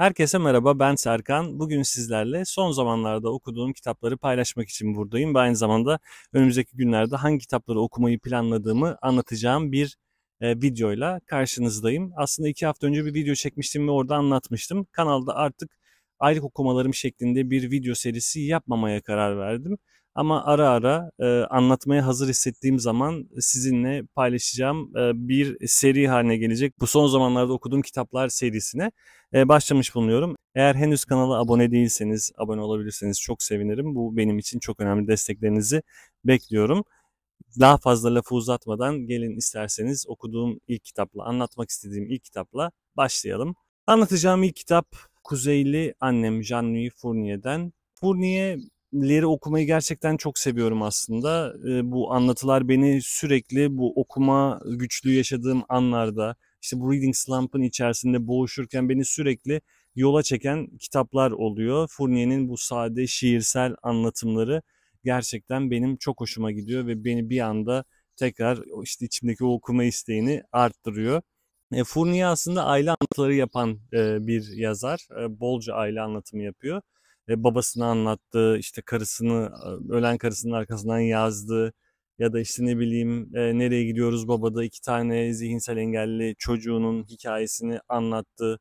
Herkese merhaba ben Serkan. Bugün sizlerle son zamanlarda okuduğum kitapları paylaşmak için buradayım aynı zamanda önümüzdeki günlerde hangi kitapları okumayı planladığımı anlatacağım bir e, videoyla karşınızdayım. Aslında iki hafta önce bir video çekmiştim ve orada anlatmıştım. Kanalda artık aylık okumalarım şeklinde bir video serisi yapmamaya karar verdim. Ama ara ara e, anlatmaya hazır hissettiğim zaman sizinle paylaşacağım e, bir seri haline gelecek. Bu son zamanlarda okuduğum kitaplar serisine e, başlamış bulunuyorum. Eğer henüz kanala abone değilseniz, abone olabilirseniz çok sevinirim. Bu benim için çok önemli desteklerinizi bekliyorum daha fazla lafı uzatmadan gelin isterseniz okuduğum ilk kitapla, anlatmak istediğim ilk kitapla başlayalım. Anlatacağım ilk kitap Kuzeyli Annem Jean-Louis Fournier'den. Fournier leri okumayı gerçekten çok seviyorum aslında. bu anlatılar beni sürekli bu okuma güçlüğü yaşadığım anlarda, işte bu reading slump'ın içerisinde boğuşurken beni sürekli yola çeken kitaplar oluyor. Fournier'in bu sade şiirsel anlatımları gerçekten benim çok hoşuma gidiyor ve beni bir anda tekrar işte içimdeki o okuma isteğini arttırıyor. E, Fournier aslında aile anlatıları yapan bir yazar. bolca aile anlatımı yapıyor babasını anlattığı, işte karısını, ölen karısının arkasından yazdığı ya da işte ne bileyim e, nereye gidiyoruz babada iki tane zihinsel engelli çocuğunun hikayesini anlattı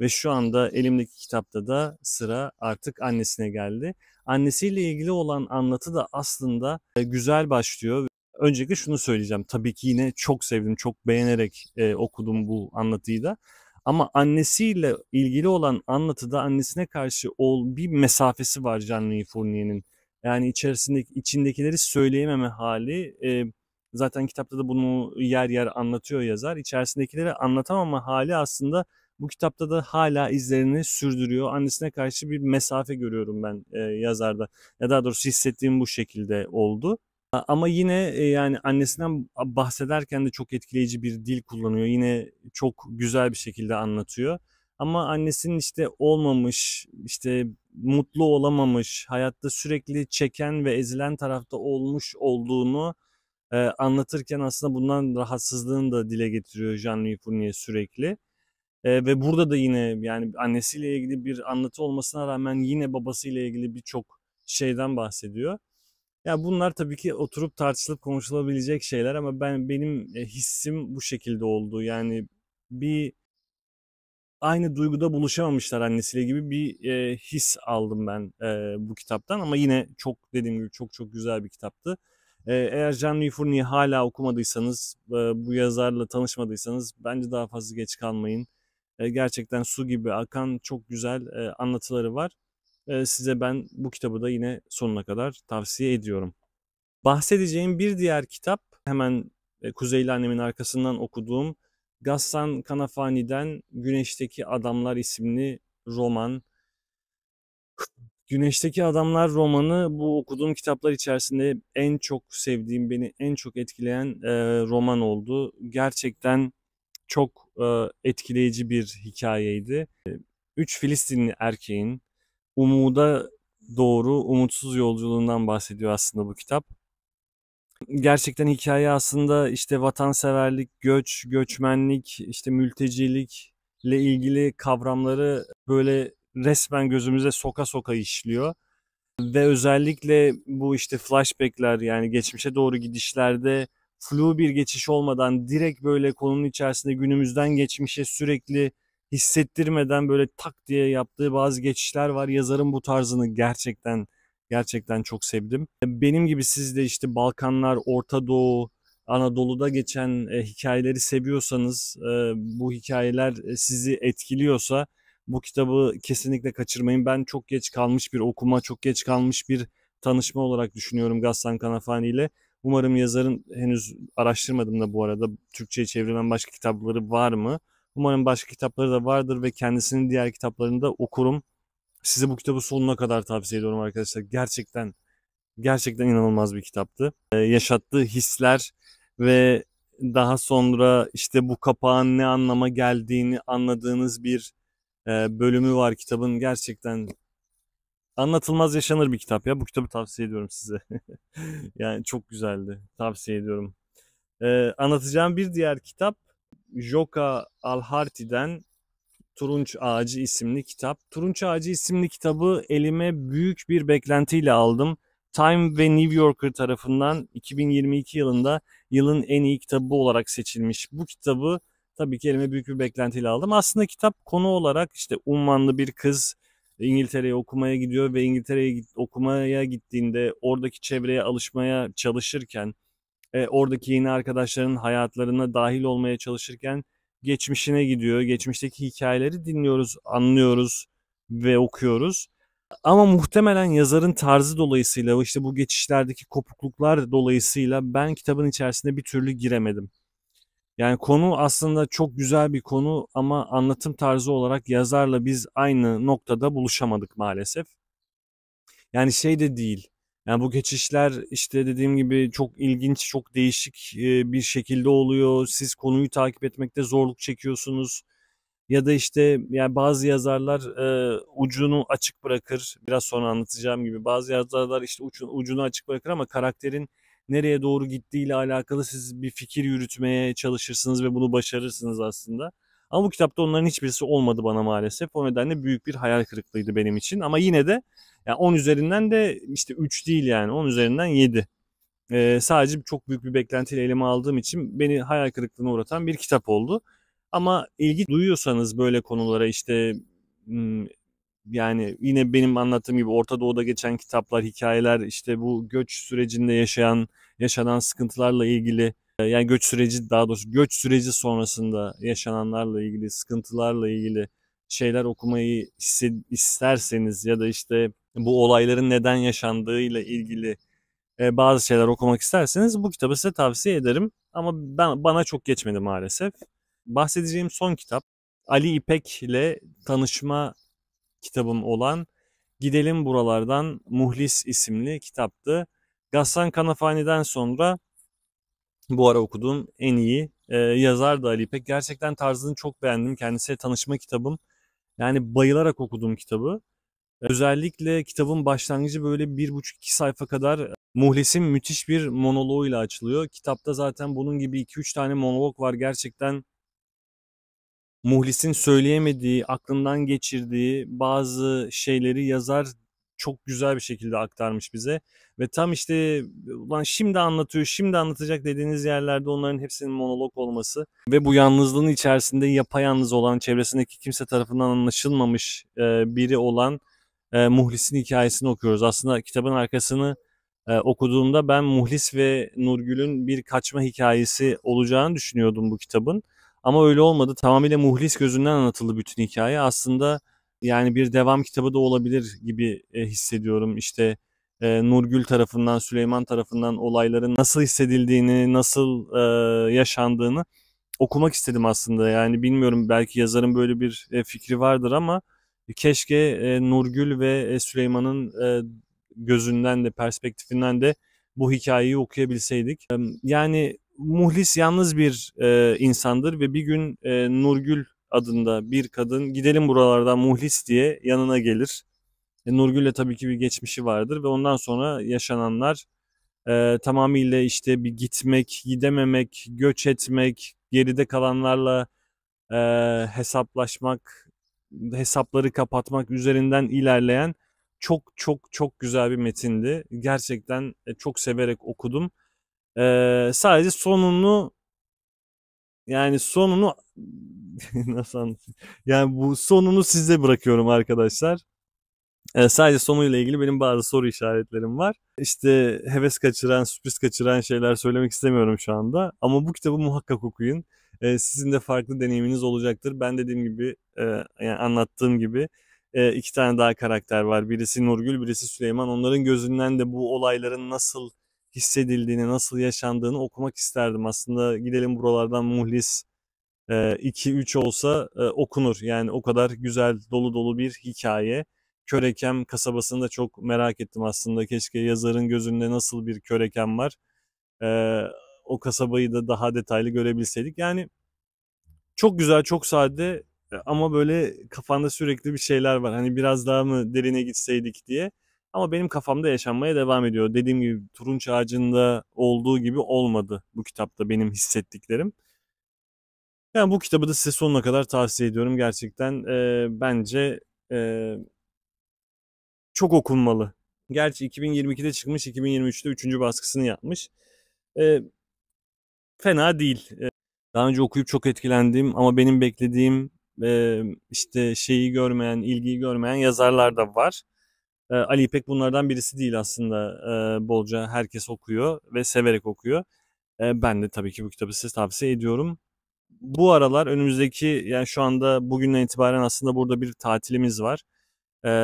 ve şu anda elimdeki kitapta da sıra artık annesine geldi. Annesiyle ilgili olan anlatı da aslında e, güzel başlıyor. Öncelikle şunu söyleyeceğim. Tabii ki yine çok sevdim, çok beğenerek e, okudum bu anlatıyı da. Ama annesiyle ilgili olan anlatıda annesine karşı ol, bir mesafesi var Jean-Louis Fournier'in. Yani içerisindeki içindekileri söyleyememe hali e, zaten kitapta da bunu yer yer anlatıyor yazar. İçerisindekileri anlatamama hali aslında bu kitapta da hala izlerini sürdürüyor. Annesine karşı bir mesafe görüyorum ben e, yazarda. Ya daha doğrusu hissettiğim bu şekilde oldu. Ama yine e, yani annesinden bahsederken de çok etkileyici bir dil kullanıyor. Yine çok güzel bir şekilde anlatıyor. Ama annesinin işte olmamış, işte mutlu olamamış, hayatta sürekli çeken ve ezilen tarafta olmuş olduğunu e, anlatırken aslında bundan rahatsızlığını da dile getiriyor Jean-Louis Fournier sürekli. E, ve burada da yine yani annesiyle ilgili bir anlatı olmasına rağmen yine babasıyla ilgili birçok şeyden bahsediyor. Ya bunlar tabii ki oturup tartışılıp konuşulabilecek şeyler ama ben benim e, hissim bu şekilde oldu. Yani bir aynı duyguda buluşamamışlar annesiyle gibi bir e, his aldım ben e, bu kitaptan ama yine çok dediğim gibi çok çok güzel bir kitaptı. E, eğer Jean-Louis Fournier'i hala okumadıysanız, e, bu yazarla tanışmadıysanız bence daha fazla geç kalmayın. E, gerçekten su gibi akan çok güzel e, anlatıları var size ben bu kitabı da yine sonuna kadar tavsiye ediyorum. Bahsedeceğim bir diğer kitap hemen e, Kuzeyli Annem'in arkasından okuduğum Gassan Kanafani'den Güneşteki Adamlar isimli roman. Güneşteki Adamlar romanı bu okuduğum kitaplar içerisinde en çok sevdiğim, beni en çok etkileyen e, roman oldu. Gerçekten çok e, etkileyici bir hikayeydi. Üç Filistinli erkeğin umuda doğru umutsuz yolculuğundan bahsediyor aslında bu kitap. Gerçekten hikaye aslında işte vatanseverlik, göç, göçmenlik, işte mültecilikle ilgili kavramları böyle resmen gözümüze soka soka işliyor. Ve özellikle bu işte flashbackler yani geçmişe doğru gidişlerde flu bir geçiş olmadan direkt böyle konunun içerisinde günümüzden geçmişe sürekli hissettirmeden böyle tak diye yaptığı bazı geçişler var. Yazarın bu tarzını gerçekten gerçekten çok sevdim. Benim gibi siz de işte Balkanlar, Orta Doğu, Anadolu'da geçen e, hikayeleri seviyorsanız, e, bu hikayeler e, sizi etkiliyorsa bu kitabı kesinlikle kaçırmayın. Ben çok geç kalmış bir okuma, çok geç kalmış bir tanışma olarak düşünüyorum Gassan Kanafani ile. Umarım yazarın henüz araştırmadım da bu arada Türkçe'ye çevrilen başka kitapları var mı? Umarım başka kitapları da vardır ve kendisinin diğer kitaplarını da okurum. Size bu kitabı sonuna kadar tavsiye ediyorum arkadaşlar. Gerçekten gerçekten inanılmaz bir kitaptı. Ee, yaşattığı hisler ve daha sonra işte bu kapağın ne anlama geldiğini anladığınız bir e, bölümü var kitabın. Gerçekten anlatılmaz yaşanır bir kitap ya. Bu kitabı tavsiye ediyorum size. yani çok güzeldi. Tavsiye ediyorum. Ee, anlatacağım bir diğer kitap Joka Alharti'den Turunç Ağacı isimli kitap. Turunç Ağacı isimli kitabı elime büyük bir beklentiyle aldım. Time ve New Yorker tarafından 2022 yılında yılın en iyi kitabı olarak seçilmiş. Bu kitabı tabii ki elime büyük bir beklentiyle aldım. Aslında kitap konu olarak işte ummanlı bir kız İngiltere'ye okumaya gidiyor ve İngiltere'ye okumaya gittiğinde oradaki çevreye alışmaya çalışırken e, oradaki yeni arkadaşların hayatlarına dahil olmaya çalışırken geçmişine gidiyor. Geçmişteki hikayeleri dinliyoruz, anlıyoruz ve okuyoruz. Ama muhtemelen yazarın tarzı dolayısıyla işte bu geçişlerdeki kopukluklar dolayısıyla ben kitabın içerisinde bir türlü giremedim. Yani konu aslında çok güzel bir konu ama anlatım tarzı olarak yazarla biz aynı noktada buluşamadık maalesef. Yani şey de değil. Yani bu geçişler işte dediğim gibi çok ilginç, çok değişik bir şekilde oluyor. Siz konuyu takip etmekte zorluk çekiyorsunuz. Ya da işte yani bazı yazarlar e, ucunu açık bırakır. Biraz sonra anlatacağım gibi bazı yazarlar işte ucunu, ucunu açık bırakır ama karakterin nereye doğru ile alakalı siz bir fikir yürütmeye çalışırsınız ve bunu başarırsınız aslında. Ama bu kitapta onların hiçbirisi olmadı bana maalesef. O nedenle büyük bir hayal kırıklığıydı benim için. Ama yine de yani 10 üzerinden de işte 3 değil yani 10 üzerinden 7. Ee, sadece çok büyük bir beklentiyle elime aldığım için beni hayal kırıklığına uğratan bir kitap oldu. Ama ilgi duyuyorsanız böyle konulara işte hmm, yani yine benim anlattığım gibi Orta Doğu'da geçen kitaplar, hikayeler, işte bu göç sürecinde yaşayan, yaşanan sıkıntılarla ilgili ee, yani göç süreci daha doğrusu göç süreci sonrasında yaşananlarla ilgili sıkıntılarla ilgili şeyler okumayı isterseniz ya da işte bu olayların neden yaşandığıyla ilgili e, bazı şeyler okumak isterseniz bu kitabı size tavsiye ederim. Ama ben bana çok geçmedi maalesef. Bahsedeceğim son kitap Ali İpek ile tanışma kitabım olan Gidelim Buralardan Muhlis isimli kitaptı. Gassan Kanafani'den sonra bu ara okuduğum en iyi e, yazar da Ali İpek. Gerçekten tarzını çok beğendim. Kendisiyle tanışma kitabım. Yani bayılarak okuduğum kitabı. Özellikle kitabın başlangıcı böyle bir buçuk iki sayfa kadar e, Muhles'in müthiş bir monoloğuyla açılıyor. Kitapta zaten bunun gibi iki üç tane monolog var. Gerçekten Muhlis'in söyleyemediği, aklından geçirdiği bazı şeyleri yazar çok güzel bir şekilde aktarmış bize. Ve tam işte ulan şimdi anlatıyor, şimdi anlatacak dediğiniz yerlerde onların hepsinin monolog olması ve bu yalnızlığın içerisinde yapayalnız olan, çevresindeki kimse tarafından anlaşılmamış e, biri olan e, Muhlis'in hikayesini okuyoruz. Aslında kitabın arkasını e, okuduğumda ben Muhlis ve Nurgül'ün bir kaçma hikayesi olacağını düşünüyordum bu kitabın. Ama öyle olmadı. Tamamıyla Muhlis gözünden anlatıldı bütün hikaye. Aslında yani bir devam kitabı da olabilir gibi e, hissediyorum. İşte e, Nurgül tarafından, Süleyman tarafından olayların nasıl hissedildiğini, nasıl e, yaşandığını okumak istedim aslında. Yani bilmiyorum belki yazarın böyle bir e, fikri vardır ama keşke e, Nurgül ve e, Süleyman'ın e, gözünden de perspektifinden de bu hikayeyi okuyabilseydik. E, yani Muhlis yalnız bir e, insandır ve bir gün e, Nurgül adında bir kadın gidelim buralardan muhlis diye yanına gelir. E, Nurgül'le tabii ki bir geçmişi vardır ve ondan sonra yaşananlar e, tamamıyla işte bir gitmek, gidememek, göç etmek, geride kalanlarla e, hesaplaşmak, hesapları kapatmak üzerinden ilerleyen çok çok çok güzel bir metindi. Gerçekten e, çok severek okudum. E, sadece sonunu yani sonunu nasıl anlatayım? Yani bu sonunu size bırakıyorum arkadaşlar. E, sadece sonuyla ilgili benim bazı soru işaretlerim var. İşte heves kaçıran, sürpriz kaçıran şeyler söylemek istemiyorum şu anda. Ama bu kitabı muhakkak okuyun. E, sizin de farklı deneyiminiz olacaktır. Ben dediğim gibi, e, yani anlattığım gibi e, iki tane daha karakter var. Birisi Nurgül, birisi Süleyman. Onların gözünden de bu olayların nasıl hissedildiğini, nasıl yaşandığını okumak isterdim. Aslında gidelim buralardan muhlis 2-3 e, olsa e, okunur. Yani o kadar güzel, dolu dolu bir hikaye. Körekem kasabasını da çok merak ettim aslında. Keşke yazarın gözünde nasıl bir körekem var. E, o kasabayı da daha detaylı görebilseydik. Yani çok güzel, çok sade ama böyle kafanda sürekli bir şeyler var. Hani biraz daha mı derine gitseydik diye. Ama benim kafamda yaşanmaya devam ediyor. Dediğim gibi Turunç Ağacı'nda olduğu gibi olmadı bu kitapta benim hissettiklerim. Yani bu kitabı da size sonuna kadar tavsiye ediyorum. Gerçekten e, bence e, çok okunmalı. Gerçi 2022'de çıkmış, 2023'te 3. baskısını yapmış. E, fena değil. E, daha önce okuyup çok etkilendiğim ama benim beklediğim e, işte şeyi görmeyen, ilgiyi görmeyen yazarlar da var. Ee, Ali İpek bunlardan birisi değil aslında ee, bolca herkes okuyor ve severek okuyor. Ee, ben de tabii ki bu kitabı size tavsiye ediyorum. Bu aralar önümüzdeki yani şu anda bugünden itibaren aslında burada bir tatilimiz var.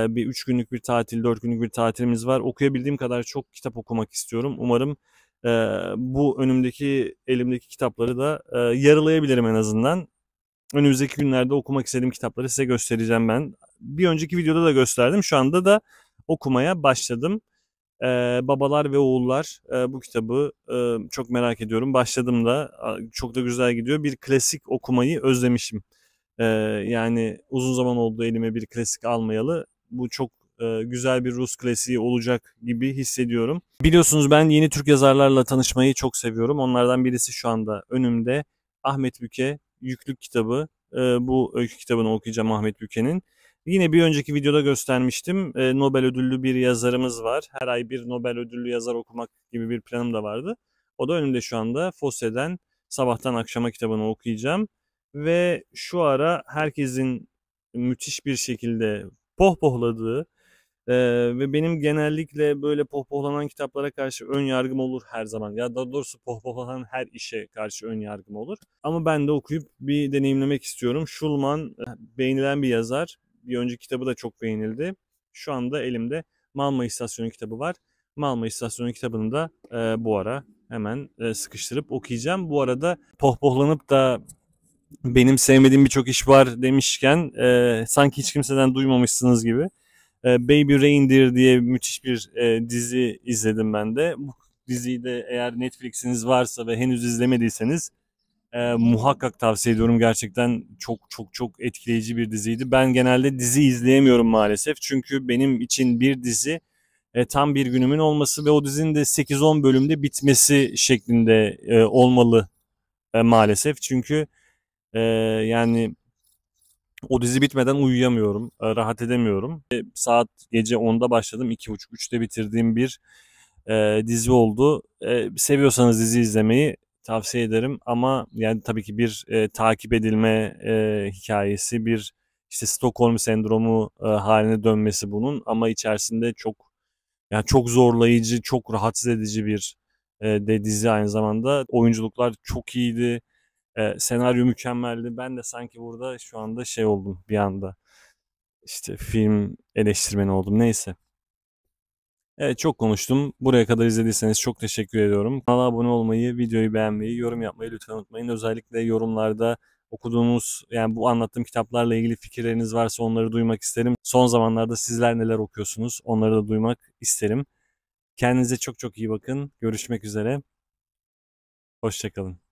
bir üç günlük bir tatil, dört günlük bir tatilimiz var. Okuyabildiğim kadar çok kitap okumak istiyorum. Umarım e, bu önümdeki elimdeki kitapları da e, yarılayabilirim en azından. Önümüzdeki günlerde okumak istediğim kitapları size göstereceğim ben. Bir önceki videoda da gösterdim. Şu anda da okumaya başladım. E, Babalar ve Oğullar e, bu kitabı e, çok merak ediyorum. Başladım da çok da güzel gidiyor. Bir klasik okumayı özlemişim. E, yani uzun zaman oldu elime bir klasik almayalı. Bu çok e, güzel bir Rus klasiği olacak gibi hissediyorum. Biliyorsunuz ben yeni Türk yazarlarla tanışmayı çok seviyorum. Onlardan birisi şu anda önümde Ahmet Büke Yüklük kitabı. E, bu öykü kitabını okuyacağım Ahmet Büke'nin. Yine bir önceki videoda göstermiştim. E, Nobel ödüllü bir yazarımız var. Her ay bir Nobel ödüllü yazar okumak gibi bir planım da vardı. O da önümde şu anda. Fosse'den sabahtan akşama kitabını okuyacağım. Ve şu ara herkesin müthiş bir şekilde pohpohladığı ee, ve benim genellikle böyle pohpohlanan kitaplara karşı ön yargım olur her zaman. Ya daha doğrusu pohpohlanan her işe karşı ön yargım olur. Ama ben de okuyup bir deneyimlemek istiyorum. Schulman e, beğenilen bir yazar bir önce kitabı da çok beğenildi. Şu anda elimde Malma İstasyonu kitabı var. Malma İstasyonu kitabını da e, bu ara hemen e, sıkıştırıp okuyacağım. Bu arada pohpohlanıp da benim sevmediğim birçok iş var demişken e, sanki hiç kimseden duymamışsınız gibi. E, Baby Reindeer diye müthiş bir e, dizi izledim ben de. Bu diziyi de eğer Netflix'iniz varsa ve henüz izlemediyseniz e, muhakkak tavsiye ediyorum. Gerçekten çok çok çok etkileyici bir diziydi. Ben genelde dizi izleyemiyorum maalesef. Çünkü benim için bir dizi e, tam bir günümün olması ve o dizinin de 8-10 bölümde bitmesi şeklinde e, olmalı e, maalesef. Çünkü e, yani o dizi bitmeden uyuyamıyorum, e, rahat edemiyorum. E, saat gece 10'da başladım, 2.30-3'te bitirdiğim bir e, dizi oldu. E, seviyorsanız dizi izlemeyi tavsiye ederim ama yani tabii ki bir e, takip edilme e, hikayesi, bir işte Stockholm sendromu e, haline dönmesi bunun ama içerisinde çok yani çok zorlayıcı, çok rahatsız edici bir e, de dizi aynı zamanda. Oyunculuklar çok iyiydi. E, senaryo mükemmeldi. Ben de sanki burada şu anda şey oldum bir anda. İşte film eleştirmeni oldum. Neyse. Evet çok konuştum. Buraya kadar izlediyseniz çok teşekkür ediyorum. Kanala abone olmayı, videoyu beğenmeyi, yorum yapmayı lütfen unutmayın. Özellikle yorumlarda okuduğunuz yani bu anlattığım kitaplarla ilgili fikirleriniz varsa onları duymak isterim. Son zamanlarda sizler neler okuyorsunuz onları da duymak isterim. Kendinize çok çok iyi bakın. Görüşmek üzere. Hoşçakalın.